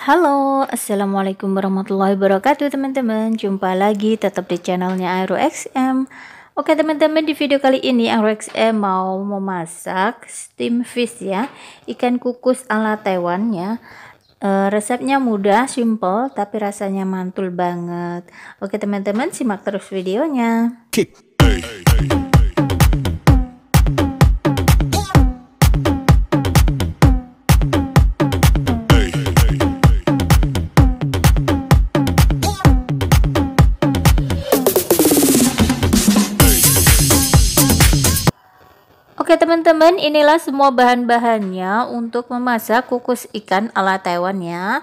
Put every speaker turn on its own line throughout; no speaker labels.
Halo, Assalamualaikum warahmatullahi wabarakatuh teman-teman Jumpa lagi tetap di channelnya XM. Oke teman-teman, di video kali ini XM mau memasak steam fish ya Ikan kukus ala Taiwan ya Uh, resepnya mudah, simple, tapi rasanya mantul banget. Oke teman-teman, simak terus videonya. Keep. Hey, hey, hey. Oke teman-teman, inilah semua bahan-bahannya untuk memasak kukus ikan ala Taiwan ya.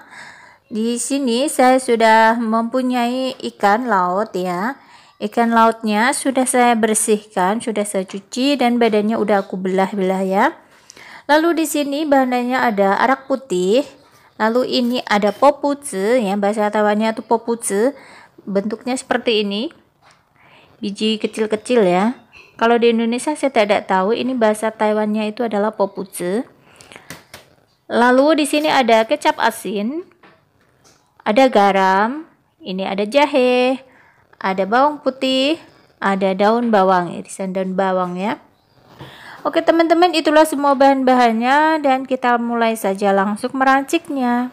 Di sini saya sudah mempunyai ikan laut ya. Ikan lautnya sudah saya bersihkan, sudah saya cuci dan badannya udah aku belah-belah ya. Lalu di sini bahannya ada arak putih, lalu ini ada popuce ya, bahasa Taiwannya itu popuce. Bentuknya seperti ini. Biji kecil-kecil ya. Kalau di Indonesia saya tidak tahu, ini bahasa Taiwannya itu adalah popuce. Lalu di sini ada kecap asin, ada garam, ini ada jahe, ada bawang putih, ada daun bawang, irisan daun bawang ya. Oke teman-teman, itulah semua bahan-bahannya dan kita mulai saja langsung meranciknya.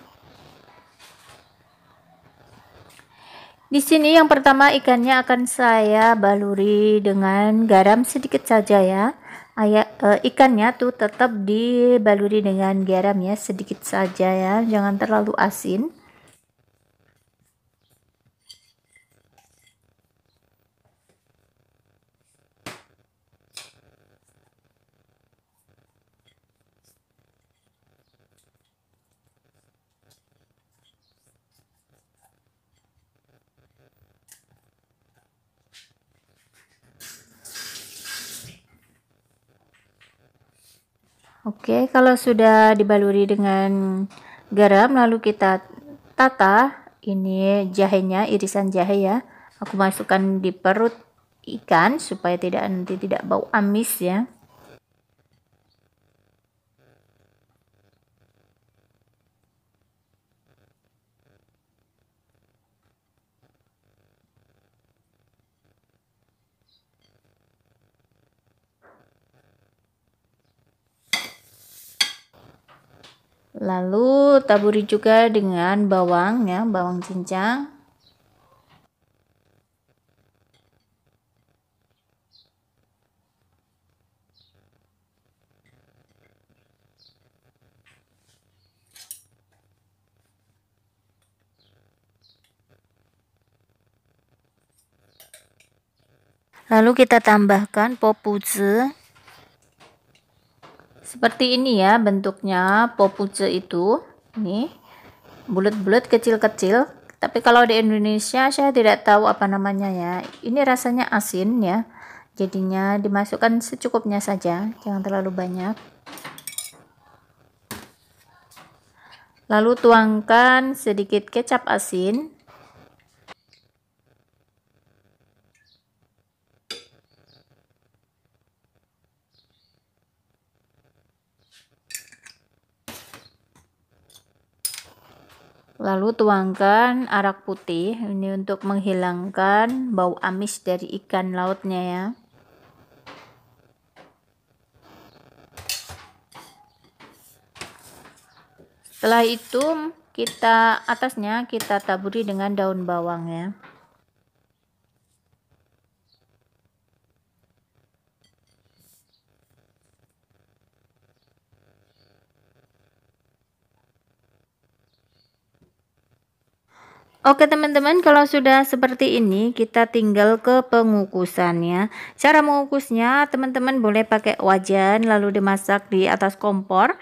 Di sini yang pertama ikannya akan saya baluri dengan garam sedikit saja ya. Ayak, e, ikannya tuh tetap dibaluri dengan garam ya sedikit saja ya, jangan terlalu asin. Oke, kalau sudah dibaluri dengan garam lalu kita tata ini jahenya, irisan jahe ya. Aku masukkan di perut ikan supaya tidak nanti tidak bau amis ya. Lalu taburi juga dengan bawang ya, bawang cincang. Lalu kita tambahkan popuzi seperti ini ya bentuknya popuce itu. Ini bulat-bulat kecil-kecil. Tapi kalau di Indonesia saya tidak tahu apa namanya ya. Ini rasanya asin ya. Jadinya dimasukkan secukupnya saja, jangan terlalu banyak. Lalu tuangkan sedikit kecap asin Lalu tuangkan arak putih ini untuk menghilangkan bau amis dari ikan lautnya ya. Setelah itu kita atasnya kita taburi dengan daun bawang ya. Oke teman-teman kalau sudah seperti ini kita tinggal ke pengukusannya cara mengukusnya teman-teman boleh pakai wajan lalu dimasak di atas kompor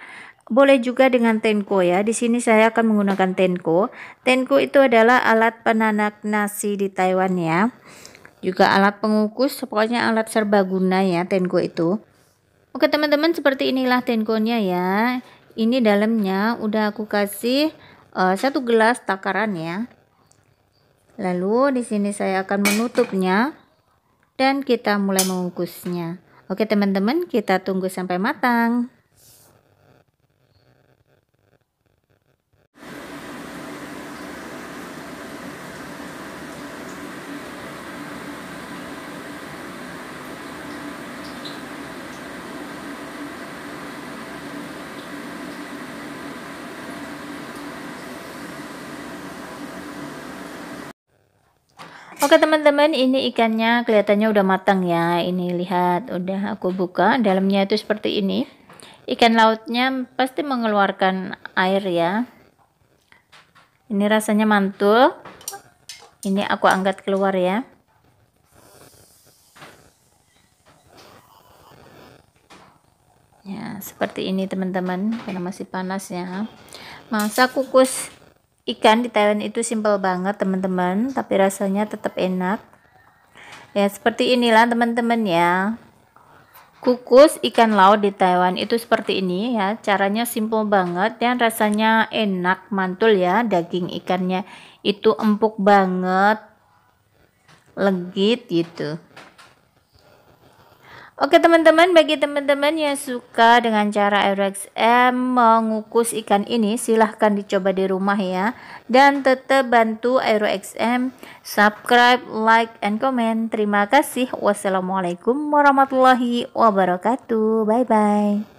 boleh juga dengan tenko ya. Di sini saya akan menggunakan tenko. Tenko itu adalah alat penanak nasi di Taiwan ya. Juga alat pengukus, pokoknya alat serbaguna ya tenko itu. Oke teman-teman seperti inilah tenkonya ya. Ini dalamnya udah aku kasih uh, satu gelas takaran ya. Lalu di sini saya akan menutupnya dan kita mulai mengukusnya. Oke teman-teman, kita tunggu sampai matang. Oke teman-teman, ini ikannya kelihatannya udah matang ya. Ini lihat, udah aku buka. Dalamnya itu seperti ini. Ikan lautnya pasti mengeluarkan air ya. Ini rasanya mantul. Ini aku angkat keluar ya. Ya, seperti ini teman-teman, karena masih panas ya. Masa kukus Ikan di Taiwan itu simple banget teman-teman, tapi rasanya tetap enak. Ya, seperti inilah teman-teman ya. Kukus ikan laut di Taiwan itu seperti ini ya. Caranya simple banget dan rasanya enak, mantul ya. Daging ikannya itu empuk banget, legit gitu. Oke teman-teman, bagi teman-teman yang suka dengan cara RXM mengukus ikan ini, silahkan dicoba di rumah ya. Dan tetap bantu RXM, subscribe, like, and comment. Terima kasih. Wassalamualaikum warahmatullahi wabarakatuh. Bye-bye.